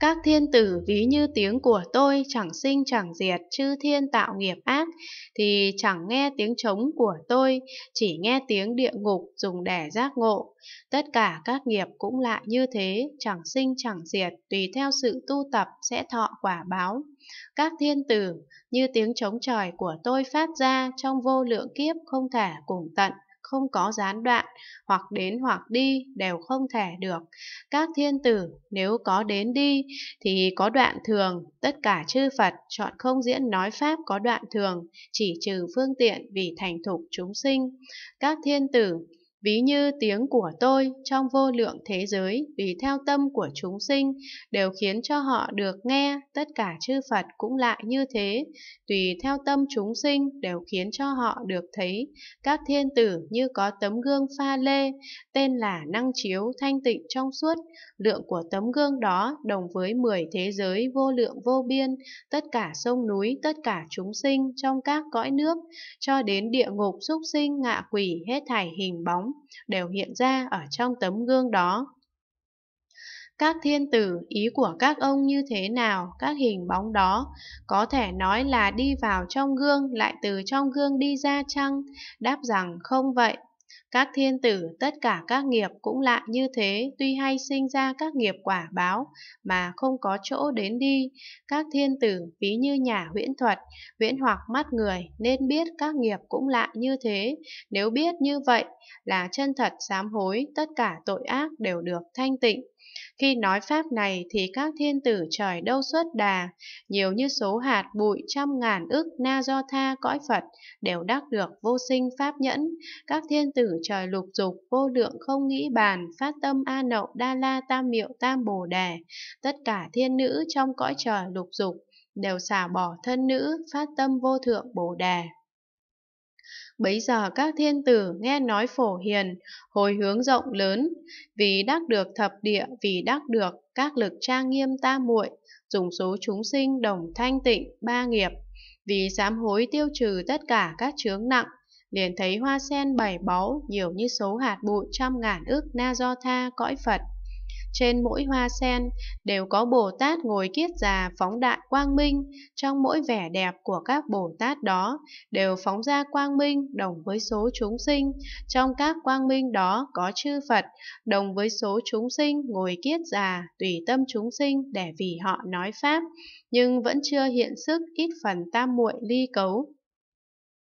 Các thiên tử ví như tiếng của tôi chẳng sinh chẳng diệt, chư thiên tạo nghiệp ác, thì chẳng nghe tiếng trống của tôi, chỉ nghe tiếng địa ngục dùng để giác ngộ. Tất cả các nghiệp cũng lại như thế, chẳng sinh chẳng diệt, tùy theo sự tu tập sẽ thọ quả báo. Các thiên tử như tiếng trống trời của tôi phát ra trong vô lượng kiếp không thể cùng tận không có gián đoạn, hoặc đến hoặc đi đều không thể được. Các thiên tử nếu có đến đi thì có đoạn thường, tất cả chư Phật chọn không diễn nói pháp có đoạn thường, chỉ trừ phương tiện vì thành thục chúng sinh. Các thiên tử Ví như tiếng của tôi trong vô lượng thế giới tùy theo tâm của chúng sinh đều khiến cho họ được nghe, tất cả chư Phật cũng lại như thế, tùy theo tâm chúng sinh đều khiến cho họ được thấy. Các thiên tử như có tấm gương pha lê, tên là năng chiếu thanh tịnh trong suốt, lượng của tấm gương đó đồng với 10 thế giới vô lượng vô biên, tất cả sông núi, tất cả chúng sinh trong các cõi nước, cho đến địa ngục súc sinh ngạ quỷ hết thảy hình bóng đều hiện ra ở trong tấm gương đó. Các thiên tử, ý của các ông như thế nào, các hình bóng đó, có thể nói là đi vào trong gương lại từ trong gương đi ra chăng? Đáp rằng không vậy. Các thiên tử, tất cả các nghiệp cũng lại như thế, tuy hay sinh ra các nghiệp quả báo, mà không có chỗ đến đi. Các thiên tử, ví như nhà huyễn thuật, huyễn hoặc mắt người, nên biết các nghiệp cũng lại như thế. Nếu biết như vậy, là chân thật sám hối, tất cả tội ác đều được thanh tịnh. Khi nói pháp này thì các thiên tử trời đâu xuất đà, nhiều như số hạt bụi trăm ngàn ức na do tha cõi Phật đều đắc được vô sinh pháp nhẫn. Các thiên tử trời lục dục vô lượng không nghĩ bàn phát tâm a nậu đa la tam miệu tam bồ đề tất cả thiên nữ trong cõi trời lục dục đều xả bỏ thân nữ phát tâm vô thượng bồ đề Bấy giờ các thiên tử nghe nói phổ hiền, hồi hướng rộng lớn, vì đắc được thập địa, vì đắc được các lực trang nghiêm tam muội, dùng số chúng sinh đồng thanh tịnh ba nghiệp, vì sám hối tiêu trừ tất cả các chướng nặng, liền thấy hoa sen bảy báu nhiều như số hạt bụi trăm ngàn ước na do tha cõi Phật. Trên mỗi hoa sen đều có Bồ Tát ngồi kiết già phóng đại quang minh, trong mỗi vẻ đẹp của các Bồ Tát đó đều phóng ra quang minh đồng với số chúng sinh, trong các quang minh đó có chư Phật đồng với số chúng sinh ngồi kiết già tùy tâm chúng sinh để vì họ nói Pháp, nhưng vẫn chưa hiện sức ít phần tam muội ly cấu